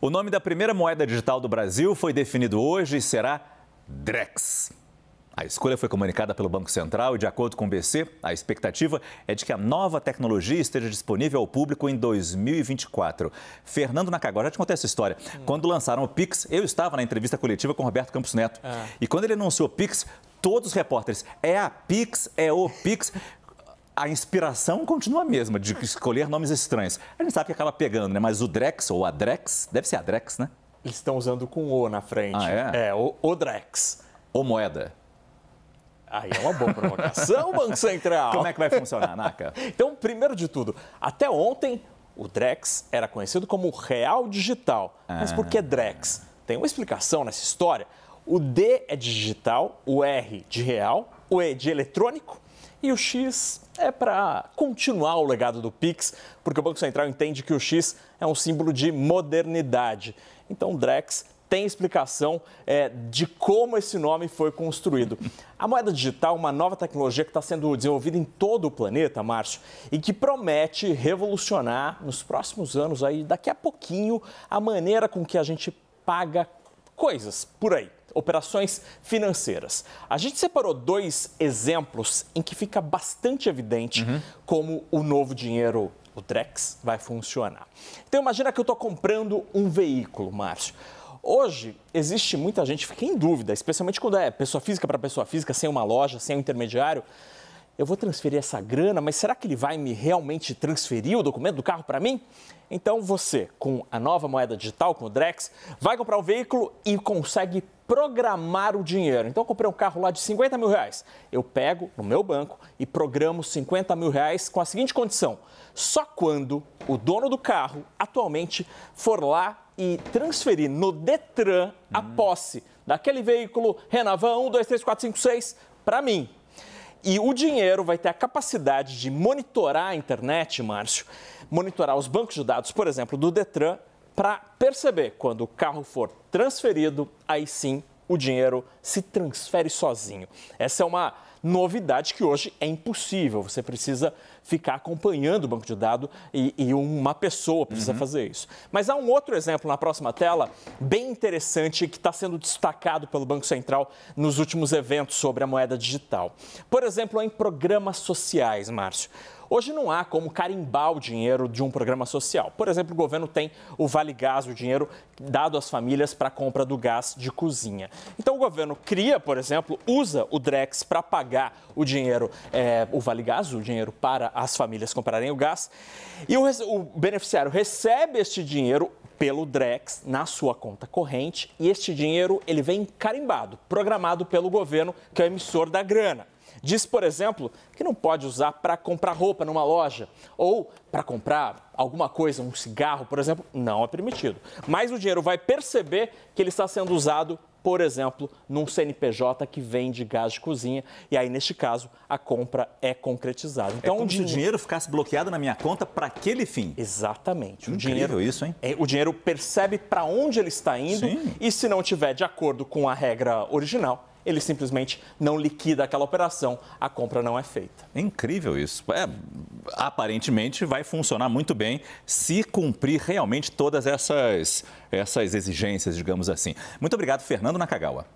O nome da primeira moeda digital do Brasil foi definido hoje e será Drex. A escolha foi comunicada pelo Banco Central e, de acordo com o BC, a expectativa é de que a nova tecnologia esteja disponível ao público em 2024. Fernando Nakagawa, já te contei essa história. Hum. Quando lançaram o Pix, eu estava na entrevista coletiva com Roberto Campos Neto. É. E quando ele anunciou o Pix, todos os repórteres, é a Pix, é o Pix a inspiração continua a mesma, de escolher nomes estranhos. A gente sabe que acaba pegando, né? Mas o Drex ou a Drex, deve ser a Drex, né? Eles estão usando com O na frente. Ah, é? é, o, o Drex. Ou moeda. Aí é uma boa provocação, Banco Central. Como é que vai funcionar, Naka? então, primeiro de tudo, até ontem o Drex era conhecido como Real Digital. Ah. Mas por que Drex? Tem uma explicação nessa história. O D é digital, o R de real, o E de eletrônico e o X é para continuar o legado do Pix, porque o Banco Central entende que o X é um símbolo de modernidade. Então, o Drex tem explicação é, de como esse nome foi construído. A moeda digital é uma nova tecnologia que está sendo desenvolvida em todo o planeta, Márcio, e que promete revolucionar nos próximos anos, aí, daqui a pouquinho, a maneira com que a gente paga coisas por aí operações financeiras. A gente separou dois exemplos em que fica bastante evidente uhum. como o novo dinheiro o Drex vai funcionar. Então imagina que eu estou comprando um veículo, Márcio. Hoje existe muita gente que fica em dúvida, especialmente quando é pessoa física para pessoa física, sem uma loja, sem um intermediário eu vou transferir essa grana, mas será que ele vai me realmente transferir o documento do carro para mim? Então você, com a nova moeda digital, com o Drex, vai comprar um veículo e consegue programar o dinheiro. Então eu comprei um carro lá de 50 mil reais. Eu pego no meu banco e programo 50 mil reais com a seguinte condição: só quando o dono do carro atualmente for lá e transferir no Detran a hum. posse daquele veículo Renavan 1, 2, 3, 4, 5, 6 para mim. E o dinheiro vai ter a capacidade de monitorar a internet, Márcio, monitorar os bancos de dados, por exemplo, do Detran, para perceber quando o carro for transferido, aí sim o dinheiro se transfere sozinho. Essa é uma Novidade que hoje é impossível, você precisa ficar acompanhando o banco de dados e, e uma pessoa precisa uhum. fazer isso. Mas há um outro exemplo na próxima tela, bem interessante, que está sendo destacado pelo Banco Central nos últimos eventos sobre a moeda digital. Por exemplo, em programas sociais, Márcio. Hoje não há como carimbar o dinheiro de um programa social. Por exemplo, o governo tem o Vale Gás, o dinheiro dado às famílias para a compra do gás de cozinha. Então o governo cria, por exemplo, usa o Drex para pagar o dinheiro, é, o Vale Gás, o dinheiro para as famílias comprarem o gás. E o, o beneficiário recebe este dinheiro pelo Drex na sua conta corrente e este dinheiro ele vem carimbado, programado pelo governo, que é o emissor da grana. Diz, por exemplo, que não pode usar para comprar roupa numa loja ou para comprar alguma coisa, um cigarro, por exemplo, não é permitido. Mas o dinheiro vai perceber que ele está sendo usado por exemplo, num CNPJ que vende gás de cozinha. E aí, neste caso, a compra é concretizada. É então, é como o dinheiro... se o dinheiro ficasse bloqueado na minha conta para aquele fim. Exatamente. O Incrível dinheiro, isso, hein? É, o dinheiro percebe para onde ele está indo Sim. e se não tiver de acordo com a regra original, ele simplesmente não liquida aquela operação, a compra não é feita. É incrível isso. É, aparentemente vai funcionar muito bem se cumprir realmente todas essas, essas exigências, digamos assim. Muito obrigado, Fernando Nakagawa.